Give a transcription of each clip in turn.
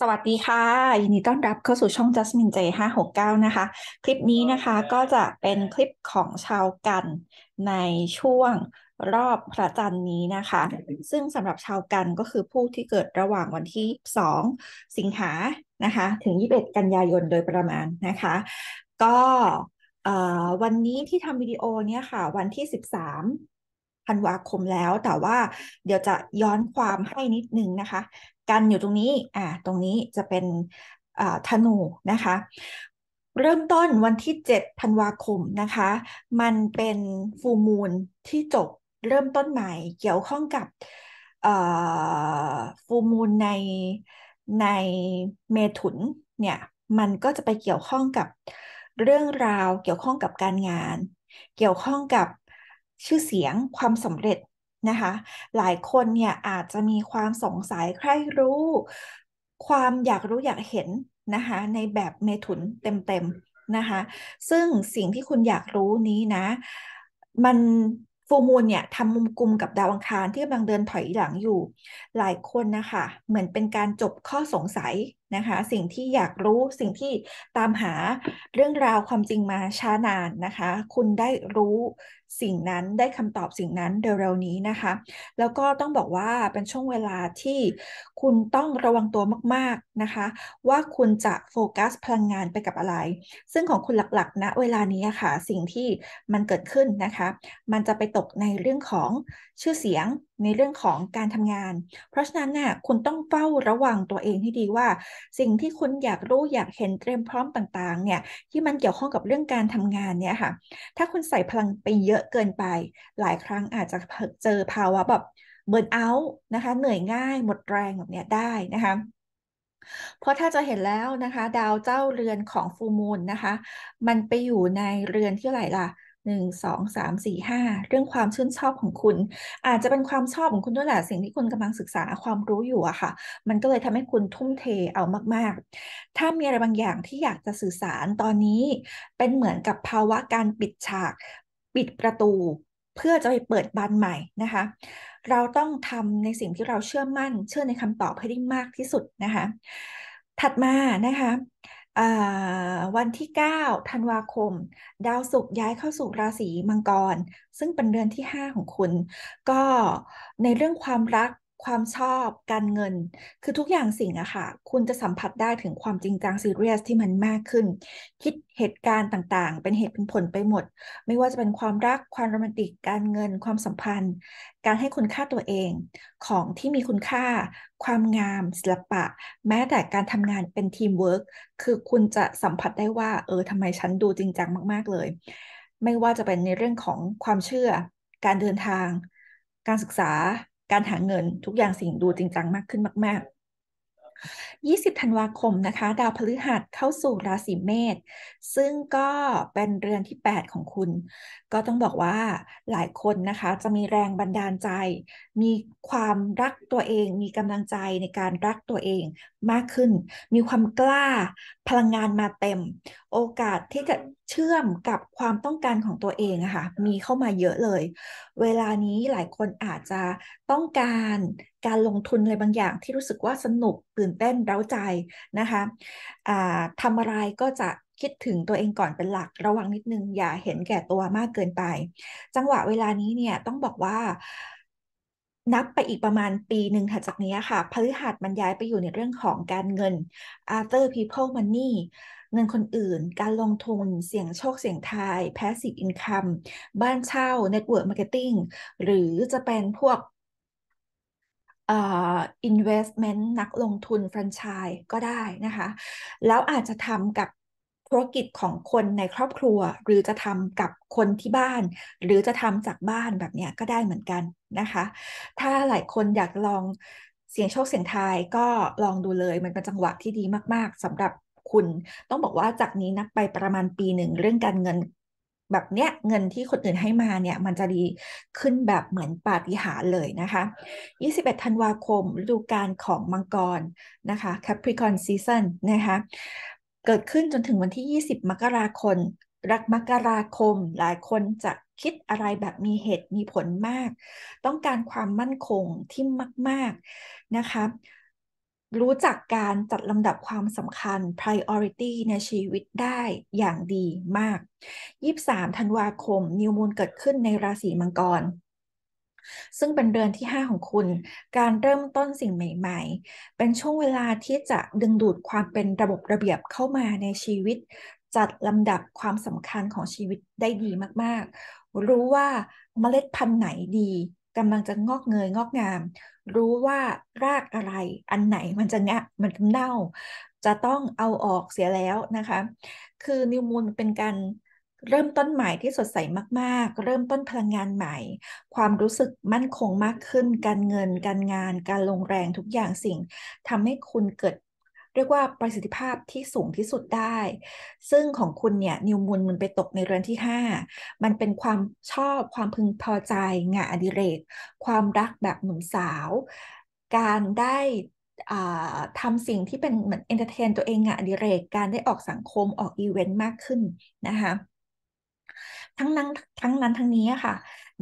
สวัสดีค่ะยินดีต้อนรับเข้าสู่ช่อง Jasmine J 569 นะคะ คลิปนี้นะคะก็จะเป็นคลิปของชาวกันในช่วงรอบพระจันทร์นี้นะคะ ซึ่งสำหรับชาวกันก็คือผู้ที่เกิดระหว่างวันที่ 2 สิงหานะคะ ถึง 21 กันยายนโดยประมาณนะคะ ก็วันนี้ที่ทำวิดีโอเนี่ยค่ะ วันที่ 13ธันวาคมแล้วแต่ว่าเดี๋ยวจะย้อนความให้นิดนึงนะคะ กันอยู่ตรงนี้ อ่าตรงนี้จะเป็นธนูนะคะ เริ่มต้นวันที่7ธันวาคม นะคะ มันเป็นฟูมูลที่จบ เริ่มต้นใหม่ เกี่ยวข้องกับฟูมูลใน ใน เมถุนเนี่ยมันก็จะไปเกี่ยวข้องกับเรื่องราวเกี่ยวข้องกับการงาน เกี่ยวข้องกับชื่อเสียงความสำเร็จนะคะหลายคนเนี่ยอาจจะมีความสงสัยใครรู้ ความอยากรู้อยากเห็นนะคะในแบบเมถุนเต็มๆนะคะซึ่งสิ่งที่คุณอยากรู้นี้นะมันฟูมูลเนี่ยทำมุมกลุ่มกับดาวอังคารที่กำลังเดินถอยหลังอยู่หลายคนนะคะเหมือนเป็นการจบข้อสงสัยนะคะสิ่งที่อยากรู้สิ่งที่ตามหาเรื่องราวความจริงมา ช้านานนะคะคุณได้รู้สิ่งนั้นได้คำตอบสิ่งนั้นเร็วๆนี้นะคะ แล้วก็ต้องบอกว่าเป็นช่วงเวลาที่คุณต้องระวังตัวมากๆนะคะว่าคุณจะโฟกัสพลังงานไปกับอะไร ซึ่งของคุณหลักๆณนะเวลานี้ค่ะสิ่งที่มันเกิดขึ้นนะคะ มันจะไปตกในเรื่องของชื่อเสียงในเรื่องของการทำงาน เพราะฉะนั้นน่ะคุณต้องเฝ้าระวังตัวเองให้ดีว่า สิ่งที่คุณอยากรู้อยากเห็นเตรียมพร้อมต่างๆ เนี่ยที่มันเกี่ยวข้องกับเรื่องการทำงานเนี่ยค่ะถ้าคุณใส่พลังไปเยอะเกินไป หลายครั้งอาจจะเจอภาวะแบบเบิร์นเอาท์นะคะ เหนื่อยง่ายหมดแรงแบบเนี้ยได้นะคะ เพราะถ้าจะเห็นแล้วนะคะ ดาวเจ้าเรือนของฟูมูลนะคะ มันไปอยู่ในเรือนที่ไหนล่ะหนึ่งสองสามสี่ห้าเรื่องความชื่นชอบของคุณ อาจจะเป็นความชอบของคุณด้วยแหละสิ่งที่คุณกำลังศึกษาความรู้อยู่อะค่ะ มันก็เลยทำให้คุณทุ่มเทเอามาก ๆ ถ้ามีอะไรบางอย่างที่อยากจะสื่อสารตอนนี้เป็นเหมือนกับภาวะการปิดฉากปิดประตู เพื่อจะไปเปิดบานใหม่นะคะ เราต้องทำในสิ่งที่เราเชื่อมั่น เชื่อในคำตอบให้ได้มากที่สุดนะคะถัดมานะคะวันที่ 9 ธันวาคม ดาวศุกร์ย้ายเข้าสู่ราศีมังกร ซึ่งเป็นเดือนที่ 5 ของคุณ ก็ในเรื่องความรักความชอบ การเงิน คือทุกอย่างสิ่งอะค่ะคุณจะสัมผัสได้ถึงความจริงจังซีเรียสที่มันมากขึ้น คิดเหตุการณ์ต่างๆ เป็นเหตุเป็นผลไปหมด ไม่ว่าจะเป็นความรักความโรแมนติก การเงิน ความสัมพันธ์ การให้คุณค่าตัวเอง ของที่มีคุณค่า ความงาม ศิลปะ แม้แต่การทำงานเป็นทีมเวิร์กคือคุณจะสัมผัสได้ว่า เออทำไมฉันดูจริงจังมาก ๆเลย ไม่ว่าจะเป็นในเรื่องของความเชื่อ การเดินทาง การศึกษาการหาเงินทุกอย่างสิ่งดูจริงจังมากขึ้นมาก20 ธันวาคมนะคะ ดาวพฤหัสเข้าสู่ราศีเมษซึ่งก็เป็นเรือนที่ 8 ของคุณ ก็ต้องบอกว่าหลายคน นะคะ จะมีแรงบันดาลใจ มีความรักตัวเอง มีกำลังใจในการรักตัวเองมากขึ้น มีความกล้าพลังงานมาเต็ม โอกาสที่จะเชื่อมกับความต้องการของตัวเองอะค่ะมีเข้ามาเยอะเลย เวลานี้หลายคนอาจจะต้องการการลงทุนอะไรบางอย่างที่รู้สึกว่าสนุกตื่นเต้นเร้าใจนะคะะทำอะไรก็จะคิดถึงตัวเองก่อนเป็นหลักระวังนิดนึงอย่าเห็นแก่ตัวมากเกินไป จังหวะเวลานี้เนี่ยต้องบอกว่านับไปอีกประมาณปีหนึ่งถัดจากนี้ค่ะ พฤหัสมันย้ายไปอยู่ในเรื่องของการเงิน a f t e r people money เงินคนอื่นการลงทุน เสี่ยงโชคเสี่ยงทาย passive income บ้านเช่า network marketing หรือจะเป็นพวกอินเวสเมนต์นักลงทุนแฟรนไชส์ก็ได้นะคะ แล้วอาจจะทำกับธุรกิจของคนในครอบครัว หรือจะทำกับคนที่บ้าน หรือจะทำจากบ้านแบบนี้ก็ได้เหมือนกันนะคะ ถ้าหลายคนอยากลองเสี่ยงโชคเสี่ยงทายก็ลองดูเลยมันเป็นจังหวะที่ดีมากๆสำหรับคุณ ต้องบอกว่าจากนี้นับไปประมาณปีหนึ่งเรื่องการเงินแบบเนี้ยเงินที่คนอื่นให้มาเนี่ยมันจะดีขึ้นแบบเหมือนปาฏิหาริย์เลยนะคะ 21ธันวาคมฤดูกาลของมังกรนะคะ Capricorn Season นะคะ เกิดขึ้นจนถึงวันที่ 20 มกราคม รักมกราคมหลายคนจะคิดอะไรแบบมีเหตุมีผลมาก ต้องการความมั่นคงที่มาก ๆ นะคะรู้จักการจัดลำดับความสำคัญ priority ในชีวิตได้อย่างดีมาก 23 ธันวาคมนิวมูลเกิดขึ้นในราศีมังกร ซึ่งเป็นเดือนที่ 5 ของคุณ การเริ่มต้นสิ่งใหม่ๆ เป็นช่วงเวลาที่จะดึงดูดความเป็นระบบระเบียบเข้ามาในชีวิต จัดลำดับความสำคัญของชีวิตได้ดีมากๆ รู้ว่าเมล็ดพันธุ์ไหนดีกำลังจะงอกเงย งอกงาม รู้ว่ารากอะไรอันไหนมันจะงะมันเน่า จะต้องเอาออกเสียแล้วนะคะ คือนิวมูลเป็นการเริ่มต้นใหม่ที่สดใสมากๆ เริ่มต้นพลังงานใหม่ ความรู้สึกมั่นคงมากขึ้น การเงินการงาน การลงแรงทุกอย่างสิ่ง ทำให้คุณเกิดเรียกว่าประสิทธิภาพที่สูงที่สุดได้ ซึ่งของคุณเนี่ยนิวมูลมันไปตกในเรือนที่ 5 มันเป็นความชอบความพึงพอใจงานอดิเรก ความรักแบบหนุ่มสาว การได้ทำสิ่งที่เป็นเหมือนเอนเตอร์เทน ตัวเองงาอดิเรก การได้ออกสังคมออกอีเวนต์มากขึ้นนะคะทั้งนั้นทั้งนั้นทั้งนี้ค่ะ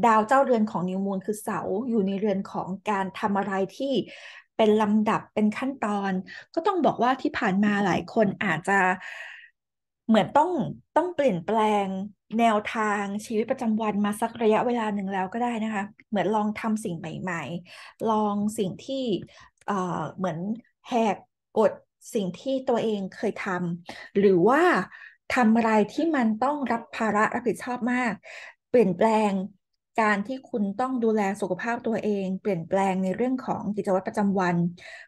ดาวเจ้าเรือนของนิวมูลคือเสาอยู่ในเรือนของการทำอะไรที่เป็นลำดับเป็นขั้นตอน ก็ต้องบอกว่าที่ผ่านมาหลายคนอาจจะเหมือนต้องต้องเปลี่ยนแปลง แนวทางชีวิตประจำวันมาสักระยะเวลาหนึ่งแล้วก็ได้นะคะเหมือนลองทำสิ่งใหม่ ๆ ลองสิ่งที่เอ่อเหมือนแหกกฎสิ่งที่ตัวเองเคยทำหรือว่าทำอะไรที่มันต้องรับภาระรับผิดชอบมาก เปลี่ยนแปลงการที่คุณต้องดูแลสุขภาพตัวเองเปลี่ยนแปลงในเรื่องของกิจวัตรประจำวัน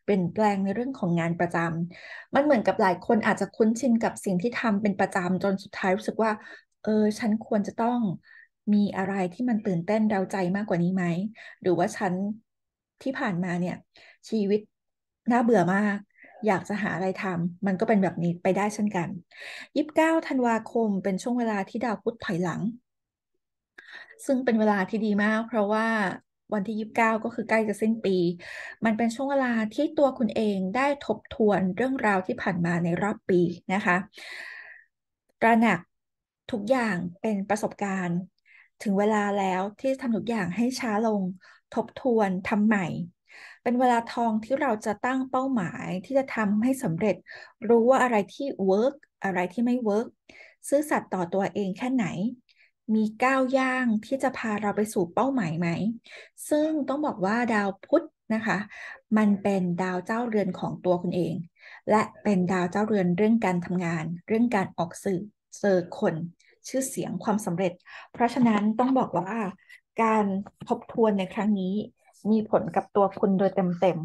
เปลี่ยนแปลงในเรื่องของงานประจำ มันเหมือนกับหลายคนอาจจะคุ้นชินกับสิ่งที่ทำเป็นประจำจนสุดท้ายรู้สึกว่า เออฉันควรจะต้องมีอะไรที่มันตื่นเต้นเร้าใจมากกว่านี้ไหมหรือว่าฉันที่ผ่านมาเนี่ย ชีวิตน่าเบื่อมาก อยากจะหาอะไรทำมันก็เป็นแบบนี้ไปได้เช่นกัน29ธันวาคม เป็นช่วงเวลาที่ดาวพุธถอยหลังซึ่งเป็นเวลาที่ดีมากเพราะว่าวันที่ยีิบเก้าก็คือใกล้จะสิ้นปี มันเป็นช่วงเวลาที่ตัวคุณเองได้ทบทวนเรื่องราวที่ผ่านมาในรอบปีนะคะ ตระหนักทุกอย่างเป็นประสบการณ์ ถึงเวลาแล้วที่ทำทุกอย่างให้ช้าลง ทบทวนทำใหม่ เป็นเวลาทองที่เราจะตั้งเป้าหมายที่จะทำให้สำเร็จรู้ว่าอะไรที่เวิร์กอะไรที่ไม่เวิร์กซื่อสัตย์ต่อตัวเองแค่ไหนมีก้าวย่างที่จะพาเราไปสู่เป้าหมายไหม ซึ่งต้องบอกว่าดาวพุธนะคะ มันเป็นดาวเจ้าเรือนของตัวคุณเอง และเป็นดาวเจ้าเรือนเรื่องการทำงาน เรื่องการออกสื่อเจอคน ชื่อเสียงความสำเร็จ เพราะฉะนั้นต้องบอกว่า การทบทวนในครั้งนี้มีผลกับตัวคุณโดยเต็ม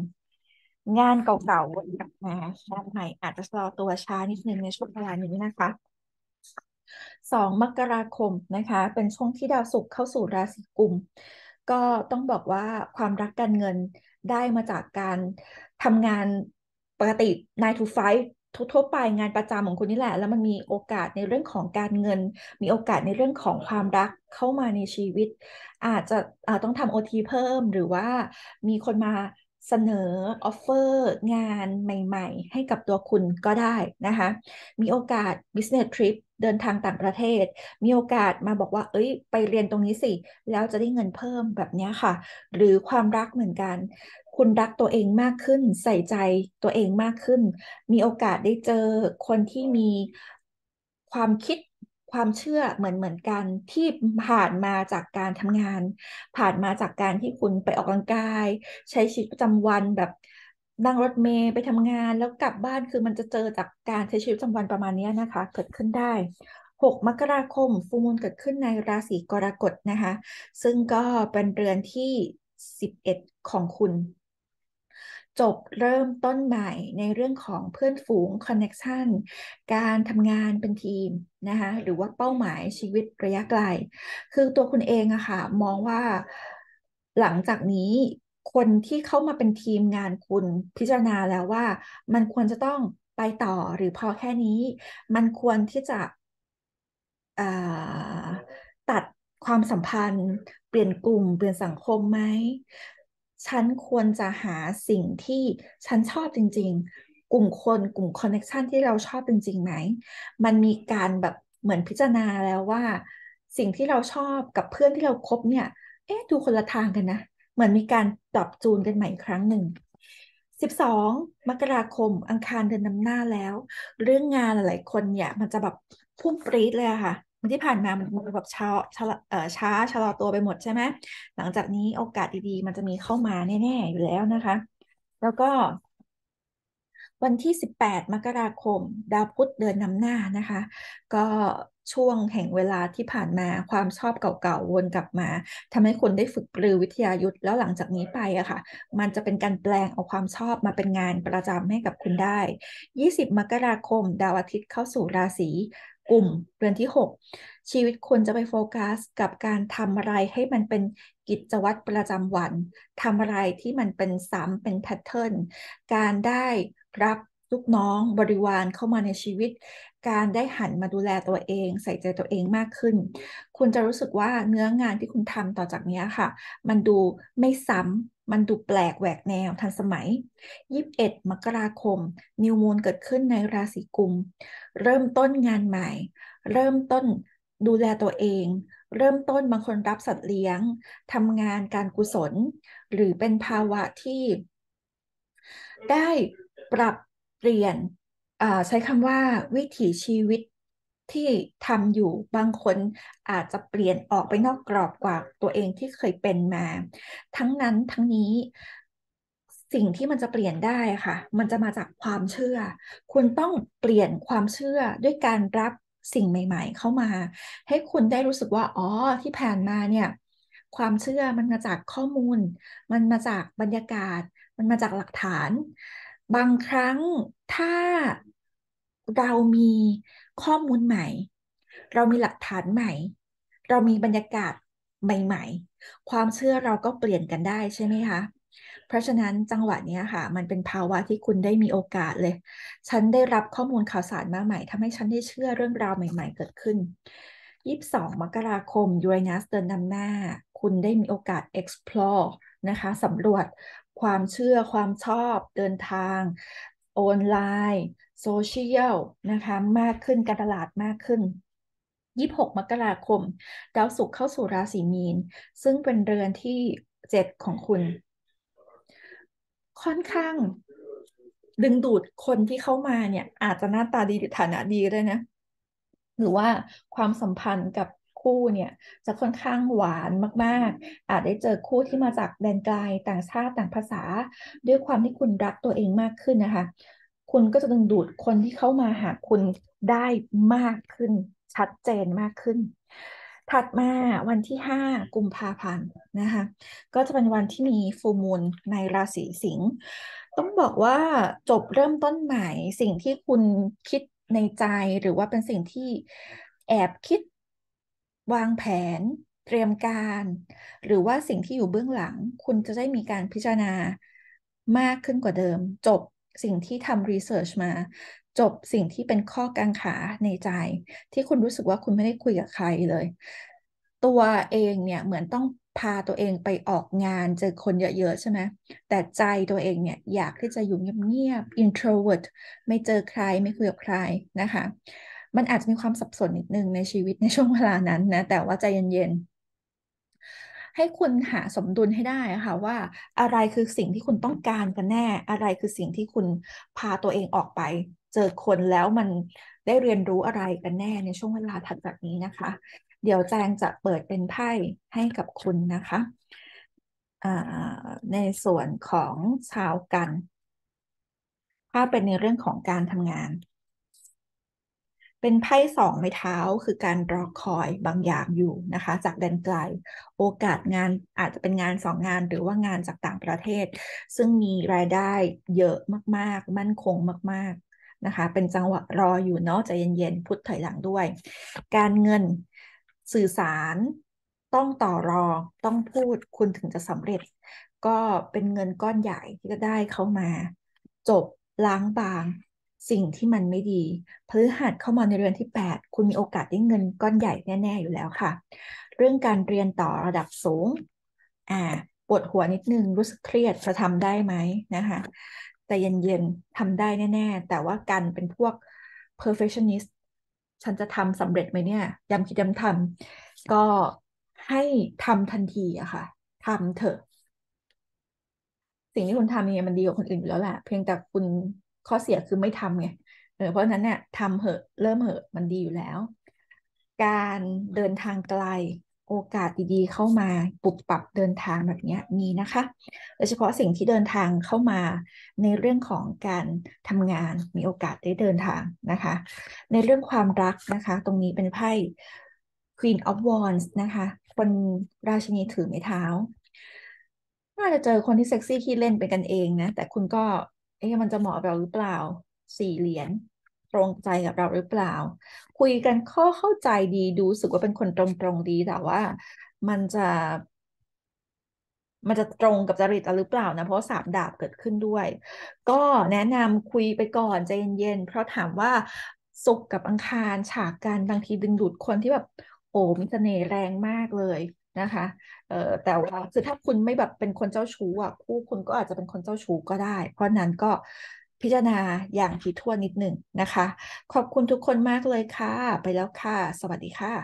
ๆ งานเก่าๆวนกลับมางานใหม่อาจจะรอตัวช้านิดนึงในช่วงเวลานี้นะคะ2 มกราคมนะคะ เป็นช่วงที่ดาวศุกร์เข้าสู่ราศีกุม ก็ต้องบอกว่าความรักการเงินได้มาจากการทำงานปกติ 9 to 5ทั่วไปงานประจำของคุณนี่แหละ แล้วมันมีโอกาสในเรื่องของการเงิน มีโอกาสในเรื่องของความรักเข้ามาในชีวิต อาจจะอาจต้องทำโอทีเพิ่มหรือว่ามีคนมาเสนอออฟเฟอร์งานใหม่ ๆ ให้กับตัวคุณก็ได้นะคะ มีโอกาส business trip เดินทางต่างประเทศ มีโอกาสมาบอกว่า เอ้ยไปเรียนตรงนี้สิแล้วจะได้เงินเพิ่มแบบนี้ค่ะ หรือความรักเหมือนกัน คุณรักตัวเองมากขึ้นใส่ใจตัวเองมากขึ้น มีโอกาสได้เจอคนที่มีความคิดความเชื่อเหมือนเหมือนกันที่ผ่านมาจากการทำงาน ผ่านมาจากการที่คุณไปออกกำลังกาย ใช้ชีวิตประจำวันแบบนั่งรถเมย์ไปทำงานแล้วกลับบ้านคือมันจะเจอจากการใช้ชีวิตประจำวันประมาณนี้นะคะ เกิดขึ้นได้ 6 มกราคม ฟูมูลเกิดขึ้นในราศีกรกฎนะคะ ซึ่งก็เป็นเรือนที่ 11 ของคุณจบเริ่มต้นใหม่ในเรื่องของเพื่อนฝูงคอนเน็ชันการทำงานเป็นทีมนะคะหรือว่าเป้าหมายชีวิตระยะไกล คือตัวคุณเองอะค่ะมองว่า หลังจากนี้คนที่เข้ามาเป็นทีมงานคุณพิจารณาแล้วว่ามันควรจะต้องไปต่อหรือพอแค่นี้ มันควรที่จะตัดความสัมพันธ์เปลี่ยนกลุ่มเปลี่ยนสังคมไหมฉันควรจะหาสิ่งที่ฉันชอบจริง ๆ กลุ่มคนกลุ่มคอนเน็ชันที่เราชอบจริงๆไหม มันมีการแบบเหมือนพิจารณาแล้วว่าสิ่งที่เราชอบกับเพื่อนที่เราคบเนี่ย เอ๊ะดูคนละทางกันนะ เหมือนมีการปรับจูนกันใหม่ครั้งหนึ่ง12มกราคมอังคารเดินนำหน้าแล้ว เรื่องงานหลายคนเนี่ยมันจะแบบพุ่งปรี๊ดเลยค่ะมันที่ผ่านมา มันมันแบบช้าช้าชะลอตัวไปหมดใช่ไหม หลังจากนี้โอกาสดีๆ มันจะมีเข้ามาแน่ๆ อยู่แล้วนะคะ แล้วก็ วันที่ 18 มกราคม ดาวพุธเดินนำหน้านะคะ ก็ช่วงแห่งเวลาที่ผ่านมาความชอบเก่าๆวนกลับมา ทำให้คนได้ฝึกปรือวิทยายุทธ์แล้วหลังจากนี้ไปอะค่ะ มันจะเป็นการแปลงเอาความชอบมาเป็นงานประจำให้กับคุณได้ 20 มกราคม ดาวอาทิตย์เข้าสู่ราศีกลุ่มเดือนที่ 6 ชีวิตคุณจะไปโฟกัสกับการทำอะไรให้มันเป็นกิจวัตรประจำวันทำอะไรที่มันเป็นซ้ำเป็นแพทเทิร์นการได้รับลูกน้องบริวารเข้ามาในชีวิตการได้หันมาดูแลตัวเองใส่ใจตัวเองมากขึ้น คุณจะรู้สึกว่าเนื้องานที่คุณทำต่อจากนี้ค่ะ มันดูไม่ซ้ำมันดูแปลกแหวกแนวทันสมัย21มกราคม นิวมูลเกิดขึ้นในราศีกุมเริ่มต้นงานใหม่ เริ่มต้นดูแลตัวเอง เริ่มต้นบางคนรับสัตว์เลี้ยงทำงานการกุศล หรือเป็นภาวะที่ ได้ปรับเปลี่ยนใช้คำว่าวิถีชีวิตที่ทำอยู่บางคนอาจจะเปลี่ยนออกไปนอกกรอบกว่าตัวเองที่เคยเป็นมา ทั้งนั้นทั้งนี้ สิ่งที่มันจะเปลี่ยนได้ค่ะมันจะมาจากความเชื่อ คุณต้องเปลี่ยนความเชื่อด้วยการรับสิ่งใหม่ๆเข้ามา ให้คุณได้รู้สึกว่าอ๋อที่ผ่านมาเนี่ย ความเชื่อมันมาจากข้อมูล มันมาจากบรรยากาศ มันมาจากหลักฐานบางครั้งถ้าเรามีข้อมูลใหม่ เรามีหลักฐานใหม่ เรามีบรรยากาศใหม่ๆ ความเชื่อเราก็เปลี่ยนกันได้ใช่ไหมคะ เพราะฉะนั้นจังหวะนี้ค่ะ มันเป็นภาวะที่คุณได้มีโอกาสเลย ฉันได้รับข้อมูลข่าวสารมาใหม่ทำให้ฉันได้เชื่อเรื่องราวใหม่ ๆเกิดขึ้น 22 มกราคมยูเรนัสเดินนำหน้าคุณได้มีโอกาส explore นะคะสำรวจความเชื่อความชอบเดินทาง ออนไลน์ โซเชียลนะคะมากขึ้นการตลาดมากขึ้น 26 มกราคมดาวศุกร์เข้าสู่ราศีมีน ซึ่งเป็นเรือนที่เจ็ดของคุณ ค่อนข้างดึงดูดคนที่เข้ามาเนี่ย อาจจะหน้าตาดีฐานะดีเลยนะ หรือว่าความสัมพันธ์กับคู่เนี่ยจะค่อนข้างหวานมากๆ อาจได้เจอคู่ที่มาจากแดนไกลต่างชาติต่างภาษา ด้วยความที่คุณรักตัวเองมากขึ้นนะคะคุณก็จะดึงดูดคนที่เข้ามาหาคุณได้มากขึ้นชัดเจนมากขึ้น ถัดมาวันที่ 5กุมภาพันธ์นะคะก็จะเป็นวันที่มีฟูมูลในราศีสิงห์ต้องบอกว่าจบเริ่มต้นใหม่สิ่งที่คุณคิดในใจหรือว่าเป็นสิ่งที่แอบคิดวางแผนเตรียมการ หรือว่าสิ่งที่อยู่เบื้องหลังคุณจะได้มีการพิจารณามากขึ้นกว่าเดิม จบสิ่งที่ทำรีเสิร์ชมา จบสิ่งที่เป็นข้อกังขาในใจ ที่คุณรู้สึกว่าคุณไม่ได้คุยกับใครเลย ตัวเองเนี่ย เหมือนต้องพาตัวเองไปออกงาน เจอคนเยอะๆ ใช่ไหมแต่ใจตัวเองเนี่ยอยากที่จะอยู่เงียบๆ introvert ไม่เจอใครไม่คุยกับใครนะคะมันอาจจะมีความสับสนนิดนึงในชีวิตในช่วงเวลานั้นนะ แต่ว่าใจเย็นๆให้คุณหาสมดุลให้ได้ค่ะ ว่าอะไรคือสิ่งที่คุณต้องการกันแน่อะไรคือสิ่งที่คุณพาตัวเองออกไป เจอคนแล้วมันได้เรียนรู้อะไรกันแน่ในช่วงเวลาถัดจากนี้นะคะ เดี๋ยวแจงจะเปิดเป็นไพ่ให้กับคุณนะคะในส่วนของชาวกันถ้าเป็นในเรื่องของการทำงานเป็นไพ่สองไม้เท้าคือการรอคอยบางอย่างอยู่นะคะ จากแดนไกล โอกาสงานอาจจะเป็นงานสองงานหรือว่างานจากต่างประเทศ ซึ่งมีรายได้เยอะมากๆ มั่นคงมากๆนะคะ เป็นจังหวะรออยู่เนาะใจเย็นๆพุทธถอยหลังด้วย การเงินสื่อสารต้องต่อรองต้องพูด คุณถึงจะสำเร็จ ก็เป็นเงินก้อนใหญ่ที่จะได้เข้ามา จบล้างบางสิ่งที่มันไม่ดีพฤหัสเข้ามาในเรือนที่ 8 คุณมีโอกาสได้เงินก้อนใหญ่แน่ ๆอยู่แล้วค่ะ เรื่องการเรียนต่อระดับสูงอ่าปวดหัวนิดนึงรู้สึกเครียดจะทำได้ไหมนะคะแต่เย็นๆทำได้แน่ ๆ แต่ว่ากันเป็นพวก perfectionist ฉันจะทำสำเร็จไหมเนี่ยย้ำคิดย้ำทำก็ให้ทำทันทีอะค่ะทำเถอะ สิ่งที่คุณทำเนี่ยมันดีกว่าคนอื่นอยู่แล้วแหละเพียงแต่คุณข้อเสียคือไม่ทำไงเออเพราะนั้นเนี่ยทำเหอะเริ่มเหอะมันดีอยู่แล้วการเดินทางไกลโอกาสดีๆเข้ามาปับปรับเดินทางแบบนี้มีนะคะโดยเฉพาะสิ่งที่เดินทางเข้ามาในเรื่องของการทำงานมีโอกาสได้เดินทางนะคะ ในเรื่องความรักนะคะ ตรงนี้เป็นไพ่ Queen of Wands นะคะคนราชินีถือไม้เท้า น่าจะเจอคนที่เซ็กซี่ขี้เล่นเป็นกันเองนะแต่คุณก็เอ๊ะมันจะเหมาะกับเราหรือเปล่า สี่เหรียญ ตรงใจกับเราหรือเปล่า คุยกันข้อเข้าใจดี ดู สึกว่าเป็นคนตรงๆดี แต่ว่า มันจะ มันจะตรงกับจริตเราหรือเปล่านะ เพราะสามดาบเกิดขึ้นด้วย ก็แนะนำคุยไปก่อนใจเย็นๆ เพราะถามว่าสุขกับอังคาร ฉากกันบางทีดึงดูดคน ที่ แบบโอ้มีเสน่ห์แรงมากเลยนะคะ เอ่อ แต่ว่าคือถ้าคุณไม่ แบบ เป็นคนเจ้าชู้อ่ะคู่ คุณก็อาจจะเป็นคนเจ้าชู้ก็ได้ เพราะนั้นก็พิจารณา อย่าง ถี่ถ้วน นิดหนึ่งนะคะ ขอบคุณทุกคนมากเลยค่ะ ไปแล้วค่ะ สวัสดีค่ะ